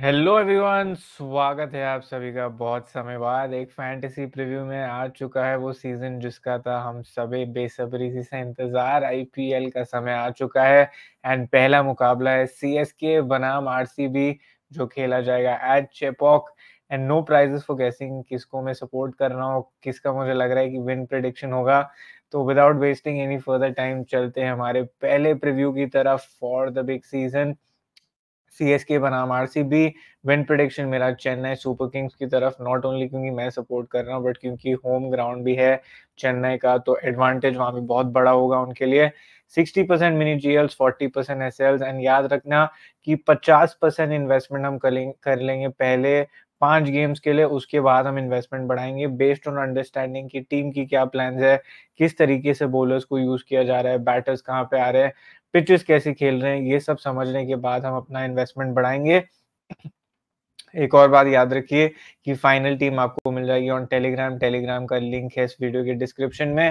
Hello everyone स्वागत है आप सभी का बहुत समय बाद एक फैंटेसी प्रीव्यू में आ चुका है वो सीजन जिसका था हम सभी बेसब्री से इंतजार आईपीएल का समय आ चुका है एंड पहला मुकाबला है सीएसके बनाम आरसीबी जो खेला जाएगा at Chepauk and no prizes for guessing किसको मैं सपोर्ट कर रहा हूँ किसका मुझे लग रहा है कि विन प्रडिक्शन होगा तो without wasting any further time चलते हैं हमारे पहले प्रिव्यू की तरफ for the big season C S K बनाम R C B win prediction मेरा चेन्नई सुपर किंग्स की तरफ नॉट ओनली क्योंकि मैं सपोर्ट कर रहा हूँ बट क्योंकि होम ग्राउंड भी है चेन्नई का तो एडवांटेज वहाँ भी बहुत बड़ा होगा उनके लिए sixty percent mini GLs forty percent S Ls and याद रखना कि पचास परसेंट इन्वेस्टमेंट हम कर लेंगे पहले पांच गेम्स के लिए उसके बाद हम इन्वेस्टमेंट बढ़ाएंगे बेस्ड ऑन अंडरस्टैंडिंग की टीम की क्या प्लान है किस तरीके से बॉलर्स को यूज किया जा रहा है बैटर्स कहाँ पे आ रहे हैं पिचेस कैसी खेल रहे हैं ये सब समझने के बाद हम अपना इन्वेस्टमेंट बढ़ाएंगे एक और बात याद रखिए कि फाइनल टीम आपको मिल जाएगी ऑन टेलीग्राम टेलीग्राम का लिंक है इस वीडियो के डिस्क्रिप्शन में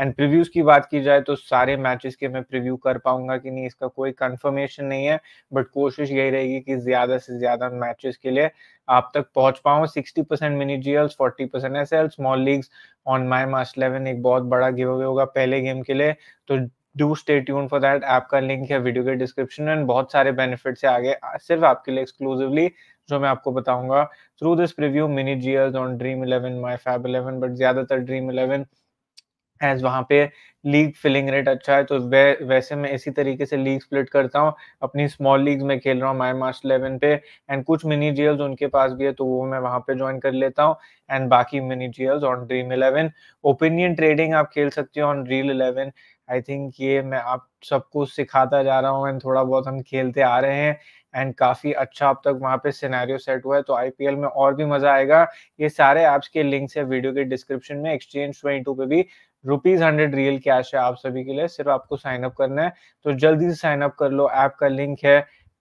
एंड प्रीव्यूज की बात की जाए तो सारे मैचेस के मैं प्रीव्यू कर पाऊंगा कि नहीं इसका कोई कंफर्मेशन नहीं है बट कोशिश यही रहेगी कि ज्यादा से ज्यादा मैचेस के लिए आप तक पहुंच पाऊँ sixty percent mini G forty percent S L small leagues on my mast eleven एक बहुत बड़ा गिव अवे होगा पहले गेम के लिए तो do stay tune for that app का लिंक है वीडियो के डिस्क्रिप्शन में बहुत सारे बेनिफिट्स है आगे सिर्फ आपके लिए एक्सक्लूसिवली जो मैं आपको बताऊंगा through this preview mini G on Dream eleven My Fab eleven but ज्यादातर ड्रीम इलेवन एज वहां पे लीग फिलिंग रेट अच्छा है तो वे, वैसे मैं इसी तरीके से लीग स्प्लिट करता हूँ अपनी स्मॉल लीग में खेल रहा हूँ माई मार्च इलेवन पे एंड कुछ मिनी जीएल्स उनके पास भी है तो वो मैं वहां पे ज्वाइन कर लेता हूँ एंड बाकी mini GLs on Dream eleven opinion trading आप खेल सकते हो on Real eleven I think ये मैं आप सबको सिखाता जा रहा हूँ एंड थोड़ा बहुत हम खेलते आ रहे हैं एंड काफ़ी अच्छा अब तक वहाँ पे सिनेरियो सेट हुआ है तो आईपीएल में और भी मज़ा आएगा ये सारे ऐप्स के लिंक्स है वीडियो के डिस्क्रिप्शन में एक्सचेंज ट्वेंटी पे भी रुपीज हंड्रेड रियल कैश है आप सभी के लिए सिर्फ आपको साइन अप करना है तो जल्दी से साइन अप कर लो ऐप का लिंक है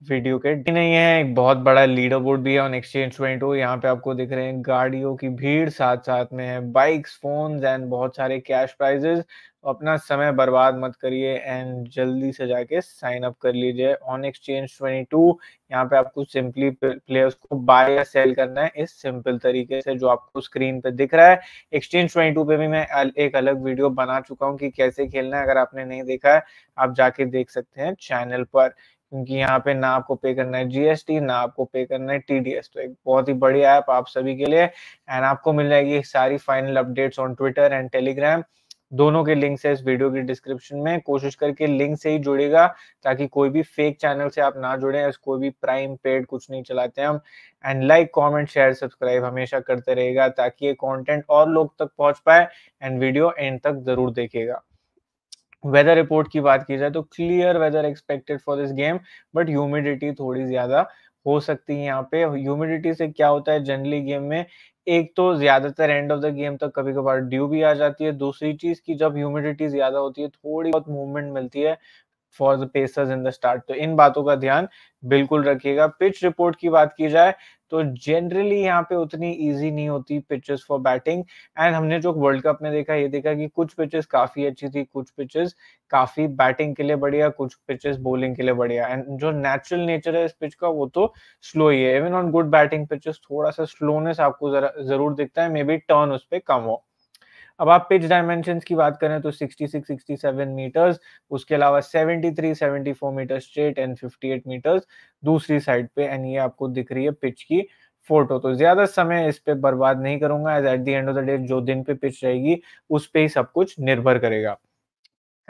वीडियो के नहीं है एक बहुत बड़ा लीडर बोर्ड भी है ऑन एक्सचेंज ट्वेंटो यहाँ पे आपको दिख रहे हैं गाड़ियों की भीड़ साथ साथ में है बाइक्स फोन एंड बहुत सारे कैश प्राइजेस अपना समय बर्बाद मत करिए एंड जल्दी से जाके साइन अप कर लीजिए ऑन एक्सचेंज ट्वेंटी टू यहाँ पे आपको सिंपली प्लेयर्स को बाय या सेल करना है इस सिंपल तरीके से जो आपको स्क्रीन पे दिख रहा है एक्सचेंज ट्वेंटी टू पे भी मैं एक अलग वीडियो बना चुका हूँ कि कैसे खेलना है अगर आपने नहीं देखा है आप जाके देख सकते हैं चैनल पर क्योंकि यहाँ पे ना आपको पे करना है जीएसटी ना आपको पे करना है टीडीएस तो एक बहुत ही बढ़िया ऐप आप सभी के लिए एंड आपको मिल जाएगी सारी final updates on Twitter and Telegram दोनों के लिंक है इस वीडियो की डिस्क्रिप्शन में कोशिश करके लिंक से ही जुड़ेगा ताकि कोई भी फेक चैनल से आप ना जुड़े कोई भी प्राइम पेड कुछ नहीं चलाते हम and like comment share subscribe हमेशा करते रहेगा ताकि ये कंटेंट और लोग तक पहुंच पाए एंड वीडियो एंड तक जरूर देखेगा वेदर रिपोर्ट की बात की जाए तो clear weather expected for this game but humidity थोड़ी ज्यादा हो सकती है यहाँ पे ह्यूमिडिटी से क्या होता है जनरली गेम में एक तो ज्यादातर एंड ऑफ द गेम तक कभी कभार ड्यू भी आ जाती है दूसरी चीज की जब ह्यूमिडिटी ज्यादा होती है थोड़ी बहुत मूवमेंट मिलती है for the pacers in the start तो इन बातों का ध्यान बिल्कुल रखिएगा पिच रिपोर्ट की बात की जाए तो जनरली यहाँ पे उतनी इजी नहीं होती पिचेस फॉर बैटिंग एंड हमने जो वर्ल्ड कप में देखा ये देखा कि कुछ पिचेस काफी अच्छी थी कुछ पिचेस काफी बैटिंग के लिए बढ़िया कुछ पिचेस बॉलिंग के लिए बढ़िया एंड जो नेचुरल नेचर है इस पिच का वो तो स्लो ही है even on good batting pitches थोड़ा सा स्लोनेस आपको जरूर दिखता है मे बी टर्न उस पर कम हो अब आप पिच डायमेंशन की बात करें तो 66 67 मीटर्स उसके अलावा 73 74 मीटर स्ट्रेट एंड 58 मीटर्स दूसरी साइड पे एंड ये आपको दिख रही है पिच की फोटो तो ज्यादा समय इस पे बर्बाद नहीं करूंगा as at the end of the day जो दिन पे पिच रहेगी उस पे ही सब कुछ निर्भर करेगा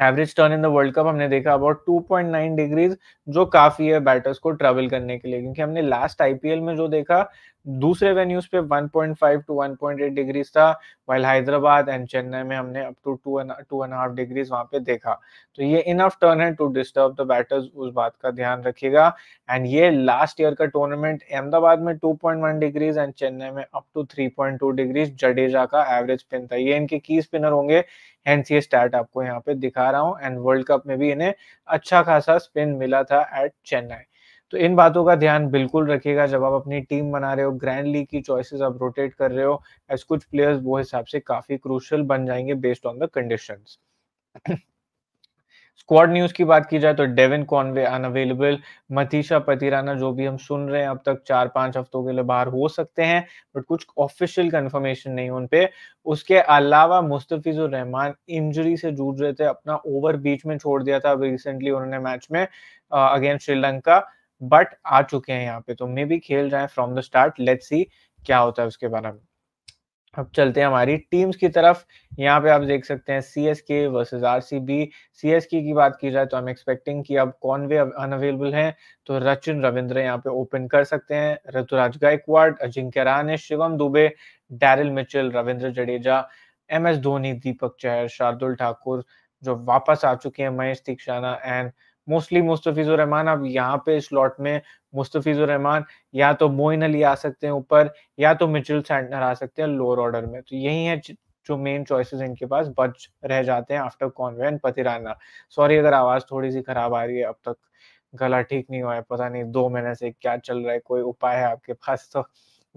average turn in the world Cup हमने देखा अबाउट 2.9 डिग्रीज जो काफी है बैटर्स को ट्रेवल करने के लिए क्योंकि हमने लास्ट आईपीएल में जो देखा दूसरे वेन्यूज पे 1.5 टू 1.8 डिग्रीज था वाइल हैदराबाद एंड चेन्नई में हमने up to two two and half degrees वहां पे देखा तो ये इनफ टर्न है टू डिस्टर्ब द बैटर्स उस बात का ध्यान रखिएगा एंड ये लास्ट ईयर का टूर्नामेंट अहमदाबाद में 2.1 डिग्रीज एंड चेन्नई में अप टू 3.2 डिग्रीज जडेजा का एवरेज पिन था ये इनके की स्पिनर होंगे हैंड्स ये स्टार्ट आपको यहाँ पे दिखा रहा हूँ एंड वर्ल्ड कप में भी इन्हें अच्छा खासा स्पिन मिला था एट चेन्नई तो इन बातों का ध्यान बिल्कुल रखिएगा जब आप अपनी टीम बना रहे हो ग्रैंड लीग की चॉइसेस आप रोटेट कर रहे हो एज कुछ प्लेयर्स वो हिसाब से काफी क्रूशल बन जाएंगे based on the condition squad news की बात की जाए तो Devon Conway unavailable Matheesha Pathirana जो भी हम सुन रहे हैं अब तक चार पांच हफ्तों के लिए बाहर हो सकते हैं बट कुछ ऑफिशियल कंफर्मेशन नहीं उन पे उसके अलावा मुस्तफिजुर रहमान इंजरी से जूझ रहे थे अपना ओवर बीच में छोड़ दिया था अब रिसेंटली उन्होंने मैच में अगेंस्ट श्रीलंका बट आ चुके हैं यहाँ पे तो मे भी खेल रहे हैं from the start let's see क्या होता है उसके बारे में अब चलते हैं हमारी टीम्स की तरफ यहाँ पे आप देख सकते हैं C S K versus R C B C S K की बात की जाए तो हम एक्सपेक्टिंग कि अब कौन कॉनवे अनअवेलेबल हैं तो रचिन रविंद्र यहाँ पे ओपन कर सकते हैं Ruturaj Gaikwad Ajinkya Rahane Shivam Dube Daryl Mitchell Ravindra Jadeja M S Dhoni Deepak Chahar Shardul Thakur जो वापस आ चुके हैं महेश दीक्षाना एंड मोस्टली मुस्तफिजुर रहमान अब यहाँ पे स्लॉट में मुस्तफिजुर रहमान या तो मोइन अली आ सकते हैं ऊपर या तो मिचुल सैंडनर आ सकते हैं लोअर ऑर्डर में तो यही है जो मेन चॉइसेस इनके पास बच रह जाते हैं after Conway and Pathirana sorry अगर आवाज थोड़ी सी खराब आ रही है अब तक गला ठीक नहीं हुआ है पता नहीं दो महीने से क्या चल रहा है कोई उपाय है आपके पास तो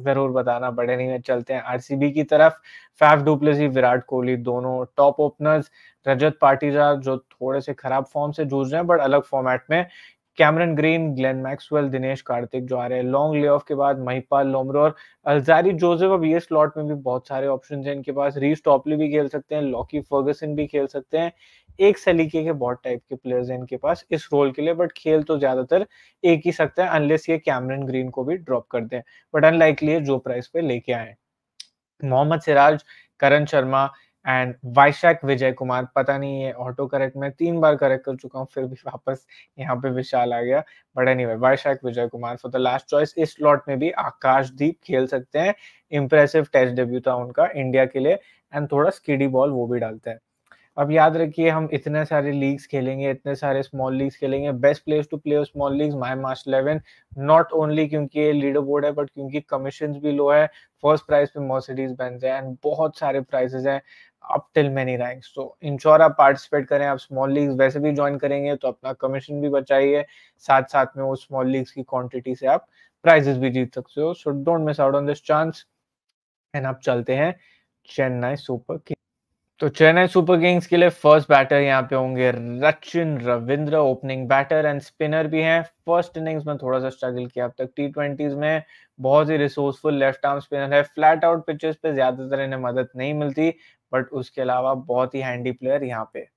जरूर बताना बड़े नहीं है चलते हैं आरसीबी की तरफ फैफ डुप्लेसी विराट कोहली दोनों टॉप ओपनर्स रजत पाटीजा जो थोड़े से खराब फॉर्म से जूझ रहे हैं बट अलग फॉर्मेट में Cameron Green Glenn Maxwell Dinesh Karthik जो आ रहे हैं लॉन्ग ले ऑफ के बाद महिपाल लोमरो और अल्जारी जोसेफ अब ये स्लॉट में भी बहुत सारे ऑप्शन हैं इनके पास रीस टॉपली भी खेल सकते हैं लॉकी फर्गसन भी खेल सकते हैं एक सलीके के बहुत टाइप के प्लेयर्स हैं इनके पास इस रोल के लिए बट खेल तो ज्यादातर एक ही सकता है अनलेस ये कैमरन ग्रीन को भी ड्रॉप कर दें बट अनलाइकली है जो प्राइस पे लेके आए मोहम्मद सिराज करण शर्मा एंड वैशाख विजय कुमार पता नहीं ये ऑटो करेक्ट मैं तीन बार करेक्ट कर चुका हूँ फिर भी वापस यहाँ पे विशाल आ गया but any anyway, Vyshak Vijay Kumar for the last choice इस स्लॉट में भी आकाशदीप खेल सकते हैं इम्प्रेसिव टेस्ट डेब्यू था उनका इंडिया के लिए एंड थोड़ा स्कीडी बॉल वो भी डालते हैं अब याद रखिए हम इतने सारे लीग्स खेलेंगे इतने सारे स्मॉल लीग्स खेलेंगे best players to play small leagues my march eleven not only क्योंकि ये लीडर बोर्ड है बट क्योंकि कमीशन भी लो है फर्स्ट प्राइज पे मर्सिडीज बनते हैं एंड बहुत सारे प्राइजेस हैं अप till many ranks तो इंश्योर आप पार्टिसिपेट करें आप स्मॉल लीग्स वैसे भी ज्वाइन करेंगे तो अपना कमीशन भी बचाइए साथ साथ में वो स्मॉल लीग्स की क्वांटिटी से आप प्राइजेस भी जीत सकते हो so don't miss out on this chance and आप चलते हैं चेन्नई सुपर किंग तो चेन्नई सुपर किंग्स के लिए फर्स्ट बैटर यहाँ पे होंगे Rachin Ravindra opening batter and spinner भी हैं फर्स्ट इनिंग्स में थोड़ा सा स्ट्रगल किया अब तक टी ट्वेंटीज में बहुत ही रिसोर्सफुल लेफ्ट आर्म स्पिनर है फ्लैट आउट पिचेस पे ज्यादातर इन्हें मदद नहीं मिलती बट उसके अलावा बहुत ही हैंडी प्लेयर यहाँ पे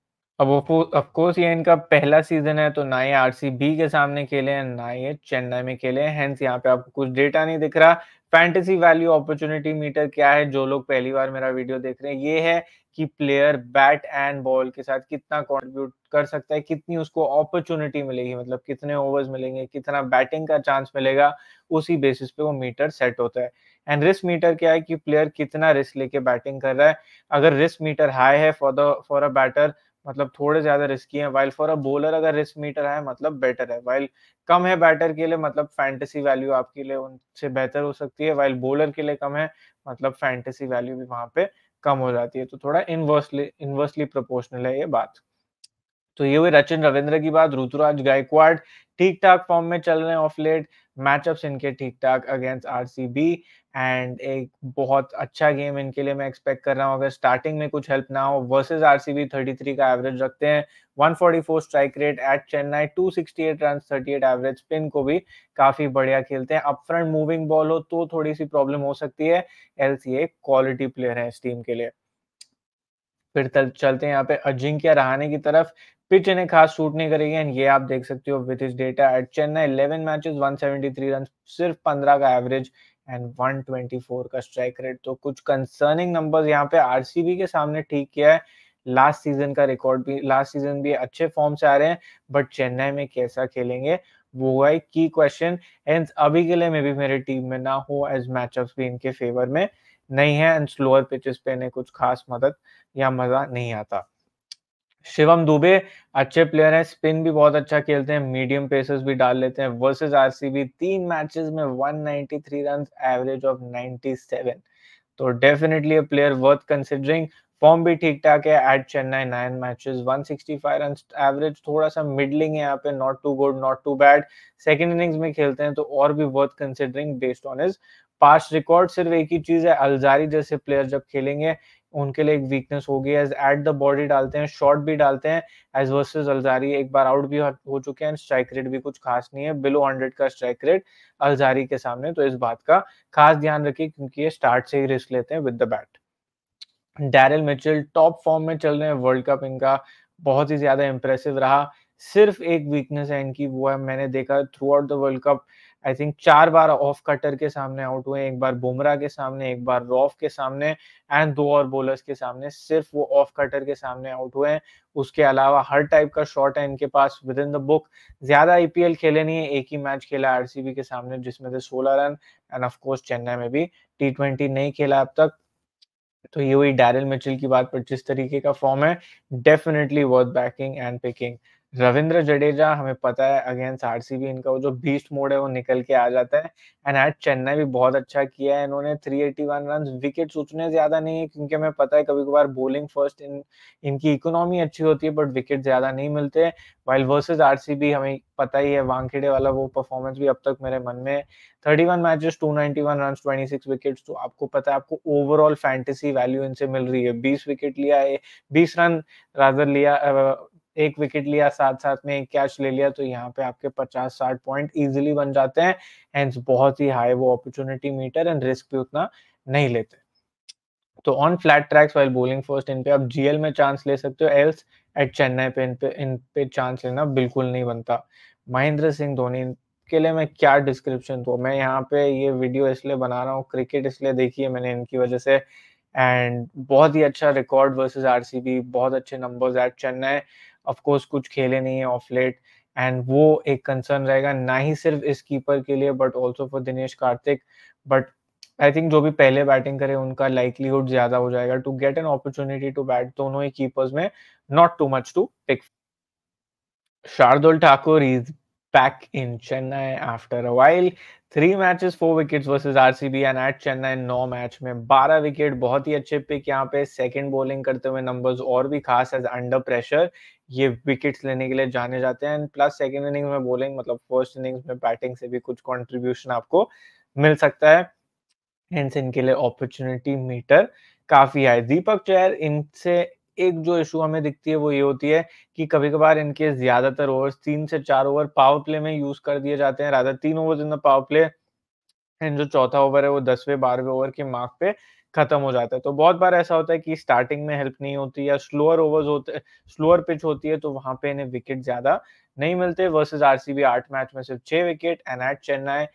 अब ऑफकोर्स ये इनका पहला सीजन है तो ना ये आर के सामने खेले हैं ना ये चेन्नई में खेले हैं यहाँ पे आपको कुछ डेटा नहीं दिख रहा फैंटेसी वैल्यू अपॉर्चुनिटी मीटर क्या है जो लोग पहली बार मेरा वीडियो देख रहे हैं ये है कि प्लेयर बैट एंड बॉल के साथ कितना कॉन्ट्रीब्यूट कर सकता है कितनी उसको अपॉर्चुनिटी मिलेगी मतलब कितने ओवर्स मिलेंगे कितना बैटिंग का चांस मिलेगा उसी बेसिस पे वो मीटर सेट होता है एंड रिस्क मीटर क्या है कि प्लेयर कितना रिस्क लेके बैटिंग कर रहा है अगर रिस्क मीटर हाई है for the for a batter मतलब थोड़े ज्यादा रिस्की है वाइल फॉर अ बॉलर अगर रिस्क मीटर है मतलब बेटर है वाइल कम है बैटर के लिए मतलब फैंटेसी वैल्यू आपके लिए उनसे बेहतर हो सकती है वाइल बॉलर के लिए कम है मतलब फैंटेसी वैल्यू भी वहां पे कम हो जाती है तो थोड़ा इनवर्सली इनवर्सली प्रोपोर्शनल है ये बात तो ये हुई रचिन रविंद्र की बात ऋतुराज गायकवाड ठीक ठाक फॉर्म में चल रहे हैं ऑफ लेट मैचअप्स इनके ठीक ठाक अगेंस्ट आरसीबी एंड एक बहुत अच्छा गेम इनके लिए मैं एक्सपेक्ट कर रहा हूँ अगर स्टार्टिंग में कुछ हेल्प ना हो बी आरसीबी थ्री का एवरेज रखते हैं four strike rate at Chennai eight run eight average spin को भी काफी बढ़िया खेलते हैं अप फ्रंट मूविंग बॉल हो तो थोड़ी सी प्रॉब्लम हो सकती है L C A quality player है इस टीम के लिए फिर तल, चलते हैं यहाँ पे अजिंक्य रहाने की तरफ पिच इन्हें खास सूट नहीं करेगी एंड ये आप देख सकते हो विथ इस data at Chennai eleven matches one seventy three run सिर्फ पंद्रह का एवरेज एंड 124 का स्ट्राइक रेट तो कुछ कंसर्निंग नंबर्स यहाँ पे आरसीबी के सामने ठीक किया है लास्ट सीजन का रिकॉर्ड भी लास्ट सीजन भी अच्छे फॉर्म से आ रहे हैं बट चेन्नई में कैसा खेलेंगे वो है की क्वेश्चन एंड अभी के लिए मे भी मेरे टीम में ना हो एज मैचअप्स भी इनके फेवर में नहीं है एंड स्लोअर पिचेस पे इन्हें कुछ खास मदद या मजा नहीं आता शिवम दुबे अच्छे प्लेयर हैं स्पिन भी बहुत अच्छा खेलते हैं मीडियम पेसेस भी डाल लेते हैं वर्सेस आरसीबी तीन मैचेस में 193 रन एवरेज ऑफ 97 तो definitely a player worth considering form भी ठीक ठाक है at Chennai nine matches 165 run average थोड़ा सा मिडलिंग है यहाँ पे not too good not too bad second innings में खेलते हैं तो और भी worth considering based on is past record सिर्फ एक ही चीज है अलजारी जैसे प्लेयर जब खेलेंगे उनके लिए एक वीकनेस होगी एज एट द बॉडी डालते हैं शॉट भी डालते हैं एज वर्सेस अलजारी एक बार आउट भी हो चुके हैं स्ट्राइक रेट भी कुछ खास नहीं है बिलो हंड्रेड का स्ट्राइक रेट अलजारी के सामने तो इस बात का खास ध्यान रखिए क्योंकि ये स्टार्ट से ही रिस्क लेते हैं with the bat Daryl Mitchell top form में चल रहे हैं वर्ल्ड कप इनका बहुत ही ज्यादा इंप्रेसिव रहा सिर्फ एक वीकनेस है इनकी वो है मैंने देखा throughout the world cup I think चार बार ऑफ कटर के सामने आउट हुए एक बार बुमराह के सामने एक बार रॉफ के सामने एंड दो और बोलर्स के सामने सिर्फ वो ऑफ कटर के सामने आउट हुए हैं उसके अलावा हर टाइप का शॉट है इनके पास विद इन द बुक ज्यादा आईपीएल e खेले नहीं है एक ही मैच खेला आरसीबी के सामने जिसमें थे सोलह रन एंड ऑफकोर्स चेन्नई में भी टी ट्वेंटी नहीं खेला अब तक तो ये हुई डैरिल मिचिल की बात पर जिस तरीके का फॉर्म है definitely worth backing and picking Ravindra Jadeja हमें पता है अगेंस्ट आरसीबी इनका वो जो बीस्ट मोड है वो निकल के आ जाता है एंड एट चेन्नई भी बहुत अच्छा किया है इन्होंने 381 रन विकेट उतने ज्यादा नहीं है क्योंकि हमें पता है कभी कभार बॉलिंग फर्स्ट इन इनकी इकोनॉमी अच्छी होती है बट विकेट ज्यादा नहीं मिलते वाइल वर्सेज आरसीबी हमें पता ही है वांखेड़े वाला वो परफॉर्मेंस भी अब तक मेरे मन में thirty one matches two ninety one run twenty six wicket तो आपको पता है आपको ओवरऑल फैंटेसी वैल्यू इनसे मिल रही है बीस विकेट लिया है बीस रन राजर लिया एक विकेट लिया साथ साथ में एक कैच ले लिया तो यहाँ पे आपके पचास साठ पॉइंट इजिली बन जाते हैं एंड बहुत ही हाई वो अपॉर्चुनिटी मीटर एंड रिस्क भी उतना नहीं लेते तो on flat tracks while bowling first इन पे आप जीएल में चांस ले सकते हो एल्स एट चेन्नई पे इन पे इन पे चांस लेना बिल्कुल नहीं बनता महेंद्र सिंह धोनी के लिए मैं क्या डिस्क्रिप्शन दू मैं यहाँ पे ये वीडियो इसलिए बना रहा हूँ क्रिकेट इसलिए देखी है मैंने इनकी वजह से एंड बहुत ही अच्छा रिकॉर्ड वर्सेज आर बहुत अच्छे numbers at Chennai of course कुछ खेले नहीं है ऑफ लेट एंड वो एक कंसर्न रहेगा ना ही सिर्फ इस कीपर के लिए but also for Dinesh Karthik but I think जो भी पहले बैटिंग करे उनका लाइकलीहुड ज्यादा हो जाएगा to get an opportunity to bat दोनों ही कीपर्स में not too much to pick Shardul Thakur is back in Chennai after a while. Three matches four wickets versus RCB and at Chennai नौ मैच में बारह विकेट बहुत ही अच्छे पिक यहाँ पे सेकंड बॉलिंग करते हुए नंबर्स और भी खास एज अंडर प्रेशर ये विकेट्स लेने के लिए जाने जाते हैं एंड प्लस सेकंड इनिंग्स में बॉलिंग मतलब फर्स्ट इनिंग्स में बैटिंग से भी कुछ कॉन्ट्रीब्यूशन आपको मिल सकता है हेंस इनके लिए अपॉर्चुनिटी मीटर काफी है दीपक चैर इनसे एक जो इशू हमें दिखती है वो ये होती है कि कभी कभार इनके ज्यादातर ओवर तीन से चार ओवर पावर प्ले में यूज कर दिए जाते हैं राधा तीन over in the power play and जो चौथा ओवर है वो दसवें बारहवें ओवर के मार्क पे खत्म हो जाता है तो बहुत बार ऐसा होता है कि स्टार्टिंग में हेल्प नहीं होती या स्लोअर ओवर्स होते स्लोअर पिच होती है तो वहां पे इन्हें विकेट ज्यादा नहीं मिलते वर्सेस आरसीबी आठ मैच में सिर्फ छह विकेट एन एट चेन्नई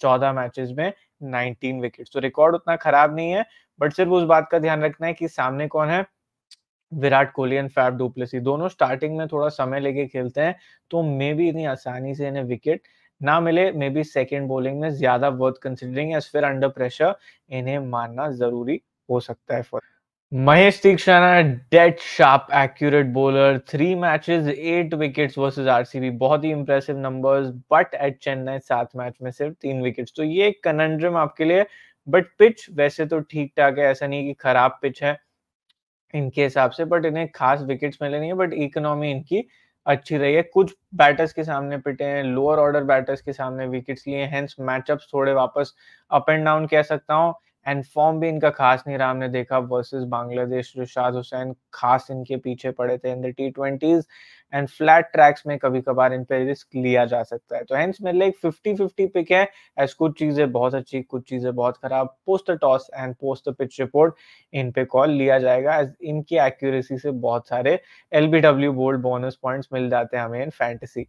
चौदह मैचेस में 19 विकेट तो रिकॉर्ड उतना खराब नहीं है बट सिर्फ उस बात का ध्यान रखना है कि सामने कौन है Virat Kohli and Faf du Plessis दोनों स्टार्टिंग में थोड़ा समय लेके खेलते हैं तो मे भी इतनी आसानी से इन्हें विकेट ना मिले मे बी सेकेंड बॉलिंग में ज्यादा वर्थ कंसिडरिंग एज फिर अंडर प्रेशर इन्हें मारना जरूरी हो सकता है for Mahesh Theekshana dead sharp accurate bowler three matches eight wickets versus RCB बहुत ही impressive numbers but at Chennai सात मैच में सिर्फ तीन विकेट्स तो ये कनंड्रम आपके लिए बट पिच वैसे तो ठीक ठाक है ऐसा नहीं कि खराब पिच है इनके हिसाब से बट इन्हें खास विकेट्स मिले नहीं है बट इकोनॉमी इनकी अच्छी रही है कुछ बैटर्स के सामने पिटे हैं लोअर ऑर्डर बैटर्स के सामने विकेट्स लिए हैंस मैचअप्स थोड़े वापस अप एंड डाउन कह सकता हूँ एंड फॉर्म भी इनका खास नहीं रहा हमने देखा वर्सेस बांग्लादेश जो शाह हुसैन खास इनके पीछे पड़े थे in the T twenties and flat tracks में कभी कभार इन पे रिस्क लिया जा सकता है तो हेंस मेरे लिए फिफ्टी फिफ्टी पिक है एज कुछ चीजें बहुत अच्छी कुछ चीजें बहुत खराब post the toss and post the pitch report इन पे कॉल लिया जाएगा एज इनकी एक्यूरेसी से बहुत सारे एलबीडब्ल्यू बोल्ड बोनस पॉइंट्स मिल जाते हैं हमें इन फैंटेसी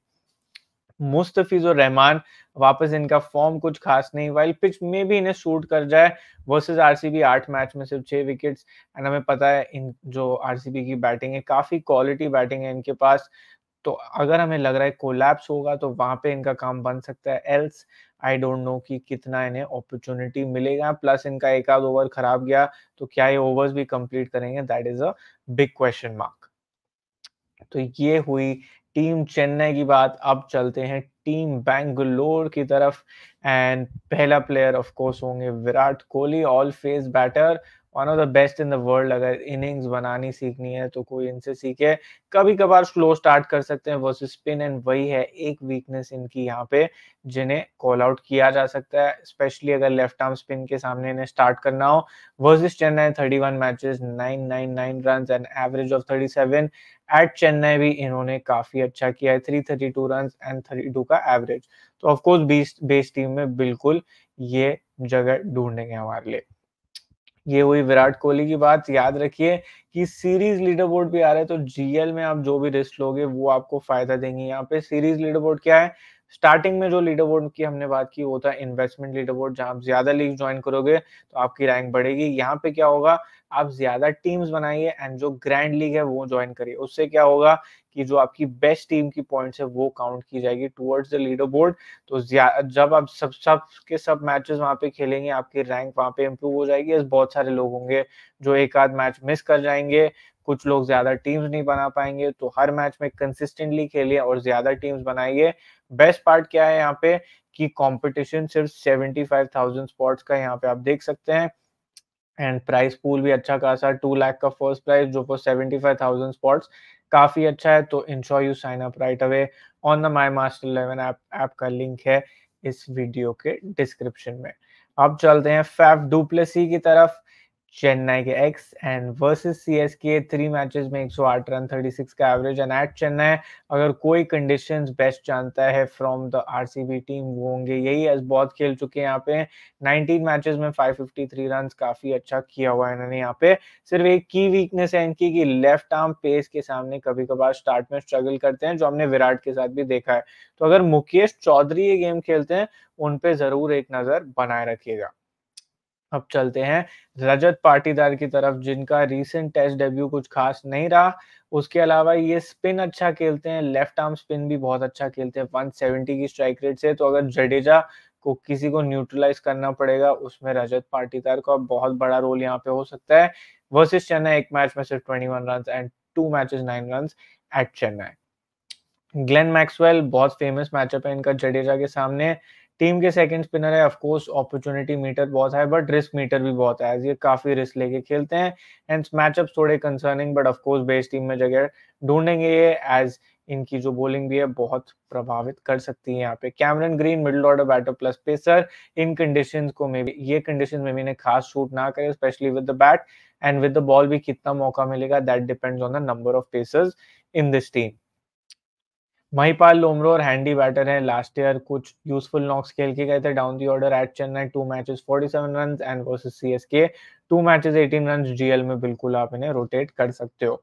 मुस्तफीज और रहमान वापस इनका फॉर्म कुछ खास नहीं वाइल पिच में भी इन्हें सूट कर जाए वर्सेस आरसीबी आठ मैच में सिर्फ छह विकेट्स एंड हमें पता है इन जो आरसीबी की बैटिंग है काफी क्वालिटी बैटिंग है इनके पास तो अगर हमें लग रहा है कोलैप्स होगा तो वहां पे इनका काम बन सकता है एल्स आई डोंट नो कि कितना इन्हें अपॉर्चुनिटी मिलेगा प्लस इनका एक आध ओवर खराब गया तो क्या ये ओवर्स भी कंप्लीट करेंगे that is a big question mark तो ये हुई टीम चेन्नई की बात अब चलते हैं टीम बेंगलोर की तरफ एंड पहला प्लेयर ऑफ कोर्स होंगे Virat Kohli all phase batter one of the best in the world अगर इनिंग्स बनानी सीखनी है तो कोई इनसे सीखे कभी कभार स्लो स्टार्ट कर सकते हैं वर्सेस स्पिन एंड वही है एक वीकनेस इनकी यहाँ पे जिन्हें कॉल आउट किया जा सकता है स्पेशली अगर लेफ्ट आर्म स्पिन के सामने इन्हें स्टार्ट करना हो versus Chennai thirty one matches nine nine nine run and average of thirty seven at Chennai भी इन्होंने काफी अच्छा किया है three thirty two run and thirty two का एवरेज तो ऑफकोर्स बेस्ट बेस टीम में बिल्कुल ये जगह ढूंढेंगे हमारे लिए ये हुई विराट कोहली की बात याद रखिए कि सीरीज लीडर बोर्ड भी आ रहे हैं तो जीएल में आप जो भी रिस्क लोगे वो आपको फायदा देंगे यहाँ पे सीरीज लीडर बोर्ड क्या है स्टार्टिंग में जो लीडर बोर्ड की हमने बात की वो था इन्वेस्टमेंट लीडर बोर्ड जहां आप ज्यादा लीग ज्वाइन करोगे तो आपकी रैंक बढ़ेगी यहाँ पे क्या होगा आप ज्यादा टीम्स बनाइए एंड जो ग्रैंड लीग है वो ज्वाइन करिए उससे क्या होगा कि जो आपकी बेस्ट टीम की पॉइंट्स है वो काउंट की जाएगी टुवर्ड्स द लीडर बोर्ड तो जब आप सब सब के सब मैचेस वहां पे खेलेंगे आपकी रैंक वहां पे इम्प्रूव हो जाएगी बहुत सारे लोग होंगे जो एक आध मैच मिस कर जाएंगे कुछ लोग ज्यादा टीम्स नहीं बना पाएंगे तो हर मैच में कंसिस्टेंटली खेलिए और ज्यादा टीम्स बनाइए बेस्ट पार्ट क्या है यहाँ पे कि कंपटीशन सिर्फ सेवेंटी फाइव थाउजेंड स्पॉट्स का यहाँ पे आप देख सकते हैं एंड प्राइस पूल भी अच्छा खासा टू लाख का फर्स्ट प्राइस जो for seventy five thousand spots काफ़ी अच्छा है तो ensure you sign up right away on the My Master Eleven app app का लिंक है इस वीडियो के डिस्क्रिप्शन में अब चलते हैं फैफ डुप्लेसी की तरफ चेन्नई के एक्स and versus CSK three matches में एक सौ आठ रन थर्टी सिक्स का एवरेज एंड एट चेन्नई अगर कोई कंडीशंस बेस्ट जानता है फ्रॉम द आरसीबी टीम वो होंगे यही एस बहुत खेल चुके हैं यहाँ पे नाइनटीन मैचेस में फाइव फिफ्टी थ्री रन काफी अच्छा किया हुआ है इन्होंने यहाँ पे सिर्फ एक की वीकनेस है इनकी कि लेफ्ट आर्म पेस के सामने कभी कभार स्टार्ट में स्ट्रगल करते हैं जो हमने विराट के साथ भी देखा है तो अगर मुकेश चौधरी ये गेम खेलते हैं उन पे जरूर एक नजर बनाए रखिएगा अब चलते हैं रजत पाटीदार की तरफ जिनका रीसेंट टेस्ट डेब्यू कुछ खास नहीं रहा उसके अलावा ये स्पिन अच्छा खेलते हैं लेफ्ट आर्म स्पिन भी बहुत अच्छा खेलते हैं 170 की स्ट्राइक रेट से तो अगर जडेजा को किसी को न्यूट्रलाइज करना पड़ेगा उसमें रजत पाटीदार का बहुत बड़ा रोल यहाँ पे हो सकता है वर्सेज चेन्नई एक मैच में सिर्फ twenty one run and two match nine run at Chennai Glenn Maxwell बहुत फेमस मैचअप है इनका जडेजा के सामने टीम के सेकंड स्पिनर है ऑफ कोर्स अपॉर्चुनिटी मीटर बहुत है बट रिस्क मीटर भी बहुत है ये काफी रिस्क लेके खेलते हैं एंड मैचअप थोड़े concerning but of course base team में जगह ढूंढेंगे ये एज इनकी जो बोलिंग भी है बहुत प्रभावित कर सकती है यहाँ पे Cameron Green middle order batter plus pacer in conditions को मे भी ये कंडीशन में भी खास शूट ना करे specially with the bat and with the ball भी कितना मौका मिलेगा that depends on the number of pacers in this team Mahipal Lomror और हैंडी बैटर हैं लास्ट ईयर कुछ यूजफुल नॉक्स खेल के गए थे down the order at Chennai two matches 47 run and versus CSK two matches 18 run GL में बिल्कुल आप इन्हें रोटेट कर सकते हो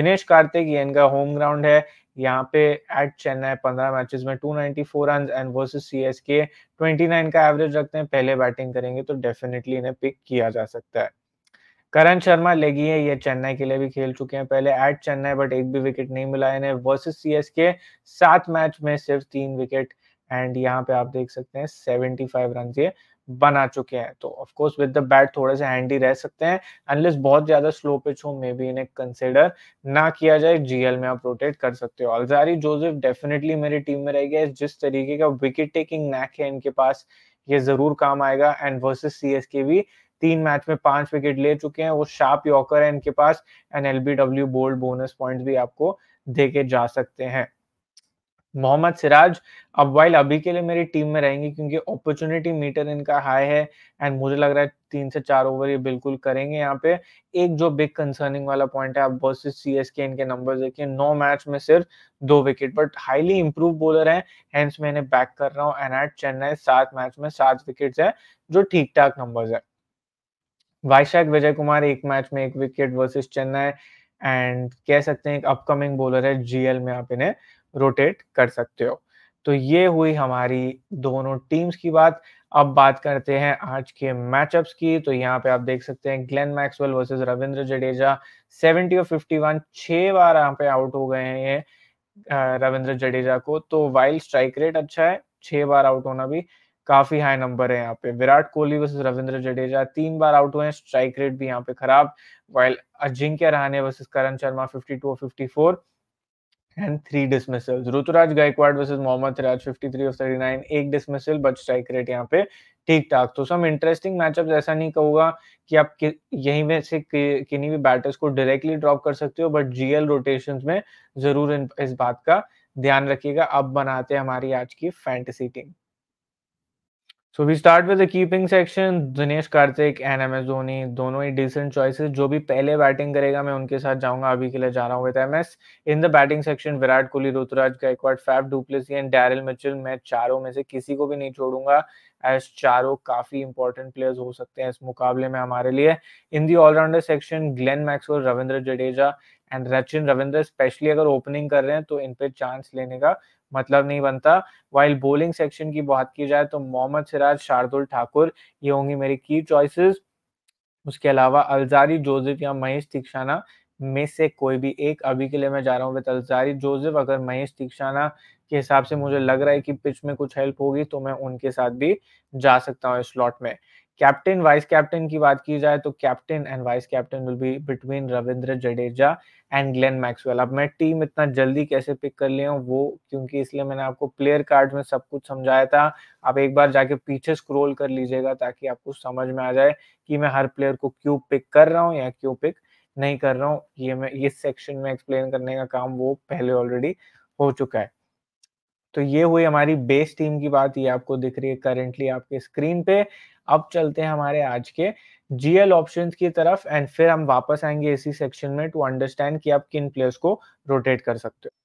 दिनेश कार्तिक ये इनका होम ग्राउंड है यहाँ पे एट चेन्नई पंद्रह मैचेस में two four run and C S K twenty nine का एवरेज रखते हैं पहले बैटिंग करेंगे तो डेफिनेटली इन्हें पिक किया जा सकता है करण शर्मा लेगी है ये चेन्नई के लिए भी खेल चुके हैं पहले एट चेन्नई बट एक भी विकेट नहीं मिला इन्हें वर्सेस के सात मैच में सिर्फ तीन विकेट एंड यहाँ पे आप देख सकते हैं फाइव रन ये बना चुके हैं तो ऑफकोर्स विद द बैट थोड़े से हैंडी रह सकते हैं अनलेस बहुत ज्यादा स्लो पिच हो मे बी इन्हें कंसिडर ना किया जाए जीएल में आप रोटेट कर सकते हो अलजारी जोसेफ डेफिनेटली मेरी टीम में रहेगा जिस तरीके का विकेट टेकिंग नैक है इनके पास ये जरूर काम आएगा एंड वर्सेस के भी तीन मैच में पांच विकेट ले चुके हैं वो शार्प यॉकर है इनके पास and LBW bowled bonus point भी आपको देके जा सकते हैं मोहम्मद सिराज अब वाइल अभी के लिए मेरी टीम में रहेंगे क्योंकि अपॉर्चुनिटी मीटर इनका हाई है एंड मुझे लग रहा है तीन से चार ओवर ये बिल्कुल करेंगे यहाँ पे एक जो बिग कंसर्निंग वाला पॉइंट है आप वर्सेस के इनके नंबर देखिए नौ मैच में सिर्फ दो wicket but highly improve bowler है हेंस मैं इन्हें बैक कर रहा हूँ एंड एट चेन्नई सात मैच में सात विकेट है जो ठीक ठाक नंबर है वाइशाक विजय कुमार एक मैच में एक विकेट वर्सेस चेन्नई एंड कह सकते हैं एक अपकमिंग बॉलर है जीएल में आप इन्हें रोटेट कर सकते हो तो ये हुई हमारी दोनों टीम्स की बात अब बात करते हैं आज के मैचअप्स की तो यहाँ पे आप देख सकते हैं Glenn Maxwell versus Ravindra Jadeja 70 और 51 छह बार यहाँ पे आउट हो गए हैं रविंद्र जडेजा को तो वाइल्ड स्ट्राइक रेट अच्छा है छह बार आउट होना भी काफी हाई नंबर है यहाँ पे विराट कोहली वर्सेस रविंद्र जडेजा तीन बार आउट हुए हैं स्ट्राइक रेट भी यहाँ पे खराब while Ajinkya Rahane versus Karan Sharma two और four and three dismissals Ruturaj Gaikwad versus Mohammed Siraj 53 of 39 एक डिसमिसल बट स्ट्राइक रेट यहाँ पे ठीक ठाक तो सम इंटरेस्टिंग मैचअप ऐसा नहीं कहूंगा कि आप यही यहीं में से किन्हीं भी बैटर्स को डायरेक्टली ड्रॉप कर सकते हो बट जीएल रोटेशन में जरूर इस बात का ध्यान रखिएगा अब बनाते हैं हमारी आज की fantasy team so we start with the keeping section Dinesh Karthik and M S Dhoni दोनों ही डिसेंट चॉइसेस जो भी पहले बैटिंग करेगा मैं उनके साथ जाऊंगा अभी के लिए जा रहा हूँ with M S in the batting section Virat Kohli Ruturaj Gaikwad Faf du Plessis and Daryl Mitchell मैं चारों में से किसी को भी नहीं छोड़ूंगा एज चारों काफी इंपॉर्टेंट प्लेयर्स हो सकते हैं इस मुकाबले में हमारे लिए in the all rounder section Glenn Maxwell Ravindra Jadeja and Rachin Ravindra specially अगर ओपनिंग कर रहे हैं तो इन पे चांस लेने का मतलब नहीं बनता वाइल बोलिंग सेक्शन की बात की जाए तो मोहम्मद सिराज शार्दुल ठाकुर ये होंगी मेरी की चॉइसेस उसके अलावा अलजारी जोसेफ या महेश तीक्षाना में से कोई भी एक अभी के लिए मैं जा रहा हूँ विद अलजारी जोसेफ अगर महेश तीक्षाना के हिसाब से मुझे लग रहा है कि पिच में कुछ हेल्प होगी तो मैं उनके साथ भी जा सकता हूँ इस स्लॉट में कैप्टन वाइस कैप्टन की बात की जाए तो captain and vice captain will be between Ravindra Jadeja and Glenn Maxwell अब मैं टीम इतना जल्दी कैसे पिक कर लिया हूँ वो क्योंकि इसलिए मैंने आपको प्लेयर कार्ड में सब कुछ समझाया था आप एक बार जाके पीछे स्क्रोल कर लीजिएगा ताकि आपको समझ में आ जाए कि मैं हर प्लेयर को क्यों पिक कर रहा हूँ या क्यों पिक नहीं कर रहा हूँ ये मैं इस सेक्शन में एक्सप्लेन करने का काम वो पहले ऑलरेडी हो चुका है तो ये हुई हमारी बेस टीम की बात ये आपको दिख रही है करेंटली आपके स्क्रीन पे अब चलते हैं हमारे आज के जीएल ऑप्शंस की तरफ एंड फिर हम वापस आएंगे इसी सेक्शन में टू अंडरस्टैंड कि आप किन प्लेयर्स को रोटेट कर सकते हो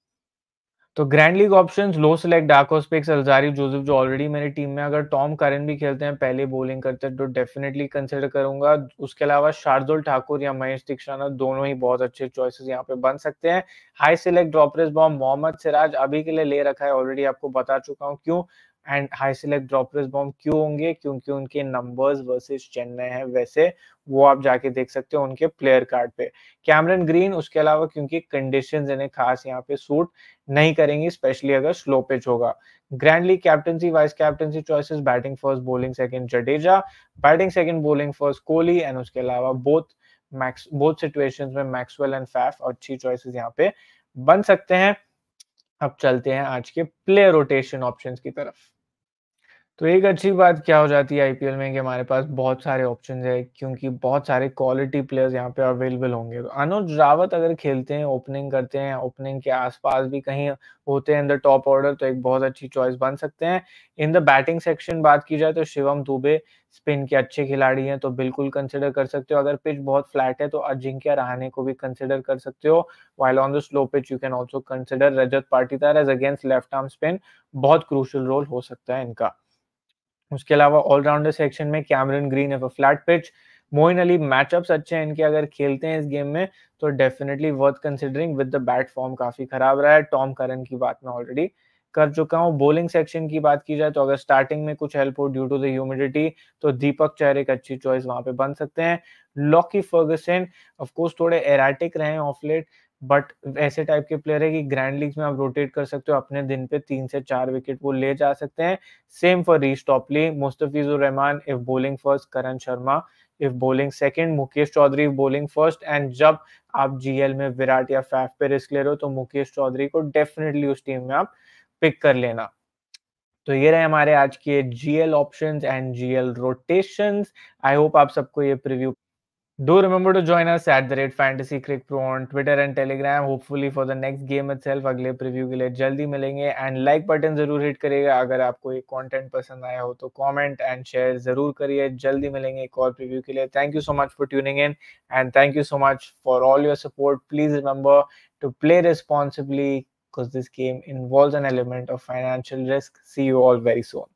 तो ग्रैंड लीग ऑप्शन लो सिलेक्ट डाकोस पिक्स अलजारी जोसेफ जो ऑलरेडी मेरी टीम में अगर टॉम करन भी खेलते हैं पहले बॉलिंग करते हैं तो डेफिनेटली कंसिडर करूंगा उसके अलावा शार्दुल ठाकुर या महेश दीक्षाना दोनों ही बहुत अच्छे चॉइसेस यहाँ पे बन सकते हैं high select droppers bomb Mohammed Siraj अभी के लिए ले रखा है ऑलरेडी आपको बता चुका हूँ क्यों and high select droppers bomb क्यों होंगे क्योंकि उनके नंबर्स वर्सेस चेन्नई है वैसे वो आप जाके देख सकते हो उनके प्लेयर कार्ड पे कैमरन ग्रीन उसके अलावा क्योंकि कंडीशन इन्हें खास यहाँ पे सूट नहीं करेंगी स्पेशली अगर स्लो पिच होगा grand league captaincy vice captaincy choices batting first bowling second Jadeja batting second bowling first Kohli and उसके अलावा बोथ मैक्स बोथ सिचुएशंस में मैक्सवेल एंड फैफ अच्छी चॉइसेस यहाँ पे बन सकते हैं अब चलते हैं आज के प्लेयर रोटेशन ऑप्शंस की तरफ तो एक अच्छी बात क्या हो जाती है आईपीएल में कि हमारे पास बहुत सारे ऑप्शन है क्योंकि बहुत सारे क्वालिटी प्लेयर्स यहाँ पे अवेलेबल होंगे तो अनुज रावत अगर खेलते हैं ओपनिंग करते हैं ओपनिंग के आसपास भी कहीं होते हैं इन द टॉप ऑर्डर तो एक बहुत अच्छी चॉइस बन सकते हैं इन द बैटिंग सेक्शन बात की जाए तो शिवम दुबे स्पिन के अच्छे खिलाड़ी हैं तो बिल्कुल कंसिडर कर सकते हो अगर पिच बहुत फ्लैट है तो अजिंक्य रहाने को भी कंसिडर कर सकते हो while on the slow pitch you can also consider Rajat Patidar as against left arm spin बहुत क्रूशल रोल हो सकता है इनका उसके अलावा ऑलराउंडर सेक्शन में कैमरन ग्रीन है flat pitch Moeen Ali matchups अच्छे हैं इनके अगर खेलते हैं इस गेम में तो definitely worth considering with the bat form काफी खराब रहा है टॉम करन की बात मैं ऑलरेडी कर चुका हूँ बोलिंग सेक्शन की बात की जाए तो अगर स्टार्टिंग में कुछ हेल्प हो ड्यू टू द ह्यूमिडिटी तो दीपक चेहरे एक अच्छी चॉइस वहां पे बन सकते हैं लॉकी फर्गसन ऑफकोर्स थोड़े एराटिक रहे ऑफलेट बट ऐसे टाइप के प्लेयर है कि ग्रैंड लीग में आप रोटेट कर सकते हो अपने दिन पे तीन से चार विकेट वो ले जा सकते हैं same for Reece Topley Mustafizur Rahman if bowling first Karan Sharma if bowling second Mukesh Choudhary bowling first and जब आप जीएल में विराट या फैफ पे रिस्क ले रहे हो तो मुकेश चौधरी को डेफिनेटली उस टीम में आप पिक कर लेना तो ये रहे हमारे आज के GL options and GL rotations I hope आप सबको ये preview Do remember to join us at the Red Fantasy Crick Pro on Twitter and Telegram. Hopefully for the next game itself अगले preview के लिए जल्दी मिलेंगे and like button जरूर hit करिएगा अगर आपको ये content पसंद आया हो तो comment and share जरूर करिए जल्दी मिलेंगे एक और preview के लिए thank you so much for tuning in and thank you so much for all your support please remember to play responsibly because this game involves an element of financial risk see you all very soon